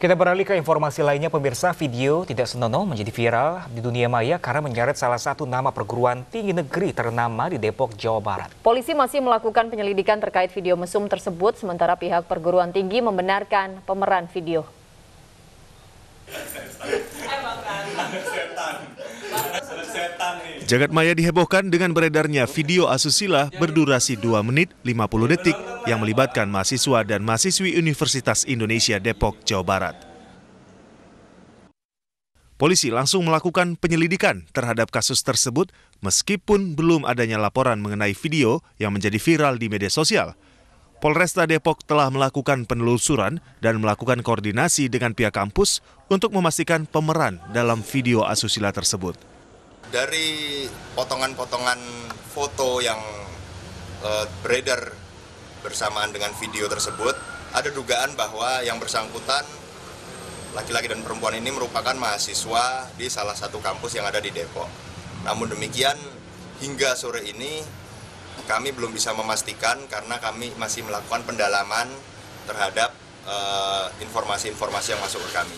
Kita beralih ke informasi lainnya pemirsa, video tidak senonoh menjadi viral di dunia maya karena menyeret salah satu nama perguruan tinggi negeri ternama di Depok, Jawa Barat. Polisi masih melakukan penyelidikan terkait video mesum tersebut, sementara pihak perguruan tinggi membenarkan pemeran video. Jagat maya dihebohkan dengan beredarnya video asusila berdurasi 2 menit 50 detik yang melibatkan mahasiswa dan mahasiswi Universitas Indonesia Depok, Jawa Barat. Polisi langsung melakukan penyelidikan terhadap kasus tersebut meskipun belum adanya laporan mengenai video yang menjadi viral di media sosial. Polresta Depok telah melakukan penelusuran dan melakukan koordinasi dengan pihak kampus untuk memastikan pemeran dalam video asusila tersebut. Dari potongan-potongan foto yang eh, beredar bersamaan dengan video tersebut ada dugaan bahwa yang bersangkutan laki-laki dan perempuan ini merupakan mahasiswa di salah satu kampus yang ada di Depok. Namun demikian hingga sore ini kami belum bisa memastikan karena kami masih melakukan pendalaman terhadap eh, informasi-informasi uh, yang masuk ke kami.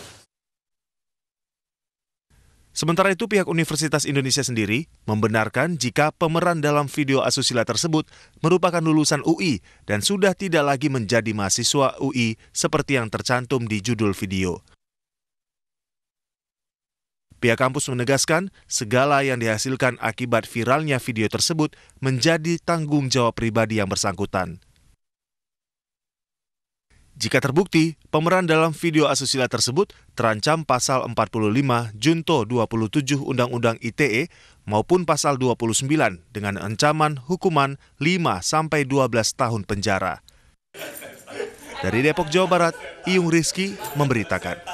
Sementara itu pihak Universitas Indonesia sendiri membenarkan jika pemeran dalam video asusila tersebut merupakan lulusan UI dan sudah tidak lagi menjadi mahasiswa UI seperti yang tercantum di judul video. Pihak kampus menegaskan segala yang dihasilkan akibat viralnya video tersebut menjadi tanggung jawab pribadi yang bersangkutan. Jika terbukti, pemeran dalam video asusila tersebut terancam pasal 45 Junto 27 Undang-Undang ITE maupun pasal 29 dengan ancaman hukuman 5 sampai 12 tahun penjara. Dari Depok, Jawa Barat, Iung Rizki memberitakan.